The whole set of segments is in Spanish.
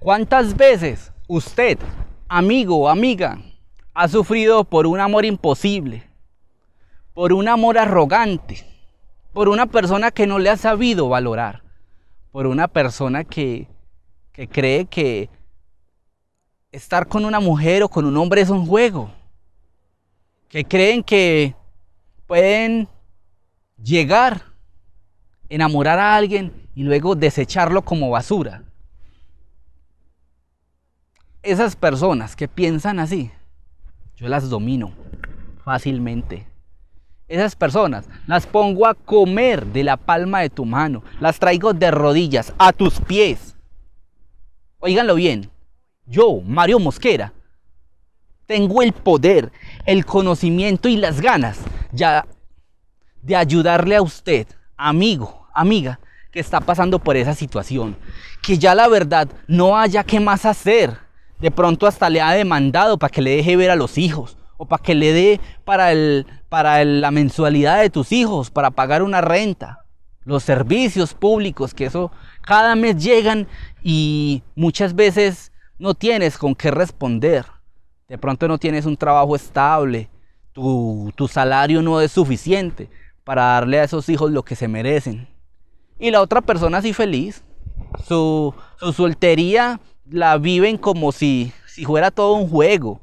¿Cuántas veces usted, amigo o amiga, ha sufrido por un amor imposible? Por un amor arrogante? Por una persona que no le ha sabido valorar? Por una persona que, que cree que estar con una mujer o con un hombre es un juego? Que creen que pueden llegar, enamorar a alguien y luego desecharlo como basura esas personas que piensan así, yo las domino fácilmente. Esas personas las pongo a comer de la palma de tu mano, las traigo de rodillas, a tus pies. Oíganlo bien, yo, Mario Mosquera, tengo el poder, el conocimiento y las ganas ya de ayudarle a usted, amigo, amiga, que está pasando por esa situación. Que ya la verdad no haya qué más hacer de pronto hasta le ha demandado para que le deje ver a los hijos o para que le dé para, el, para la mensualidad de tus hijos, para pagar una renta. Los servicios públicos, que eso cada mes llegan y muchas veces no tienes con qué responder. De pronto no tienes un trabajo estable, tu, tu salario no es suficiente para darle a esos hijos lo que se merecen. Y la otra persona sí feliz, su, su soltería la viven como si, si fuera todo un juego.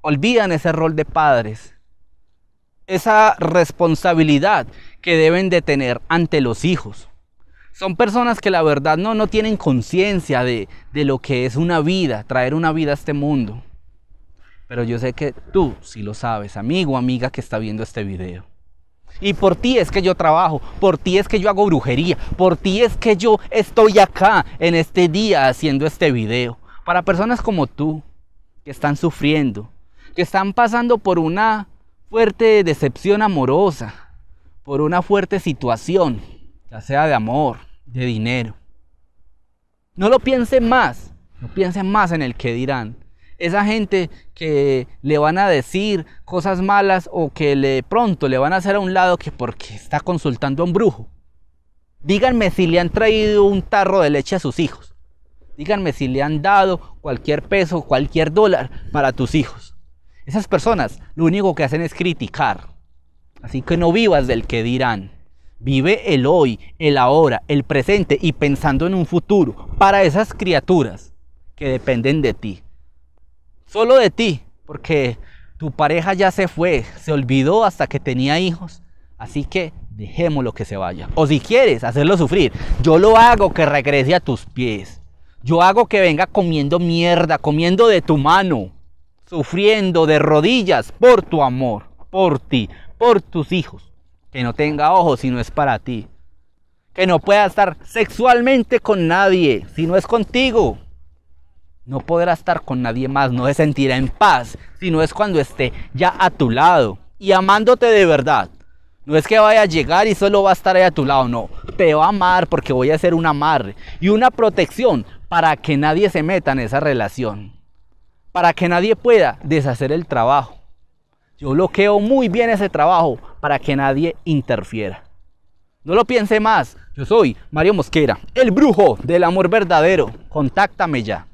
Olvidan ese rol de padres, esa responsabilidad que deben de tener ante los hijos. Son personas que la verdad no, no tienen conciencia de, de lo que es una vida, traer una vida a este mundo. Pero yo sé que tú sí lo sabes, amigo, amiga que está viendo este video. Y por ti es que yo trabajo, por ti es que yo hago brujería, por ti es que yo estoy acá en este día haciendo este video. Para personas como tú, que están sufriendo, que están pasando por una fuerte decepción amorosa, por una fuerte situación, ya sea de amor, de dinero. No lo piensen más, no piensen más en el que dirán, esa gente que le van a decir cosas malas o que le, pronto le van a hacer a un lado que porque está consultando a un brujo. Díganme si le han traído un tarro de leche a sus hijos. Díganme si le han dado cualquier peso, cualquier dólar para tus hijos. Esas personas lo único que hacen es criticar. Así que no vivas del que dirán. Vive el hoy, el ahora, el presente y pensando en un futuro para esas criaturas que dependen de ti solo de ti, porque tu pareja ya se fue, se olvidó hasta que tenía hijos. Así que dejémoslo que se vaya. O si quieres hacerlo sufrir, yo lo hago que regrese a tus pies. Yo hago que venga comiendo mierda, comiendo de tu mano, sufriendo de rodillas por tu amor, por ti, por tus hijos. Que no tenga ojos si no es para ti. Que no pueda estar sexualmente con nadie si no es contigo no podrá estar con nadie más, no se sentirá en paz, sino es cuando esté ya a tu lado y amándote de verdad. No es que vaya a llegar y solo va a estar ahí a tu lado, no. Te va a amar porque voy a ser un amarre y una protección para que nadie se meta en esa relación. Para que nadie pueda deshacer el trabajo. Yo bloqueo muy bien ese trabajo para que nadie interfiera. No lo piense más. Yo soy Mario Mosquera, el brujo del amor verdadero. Contáctame ya.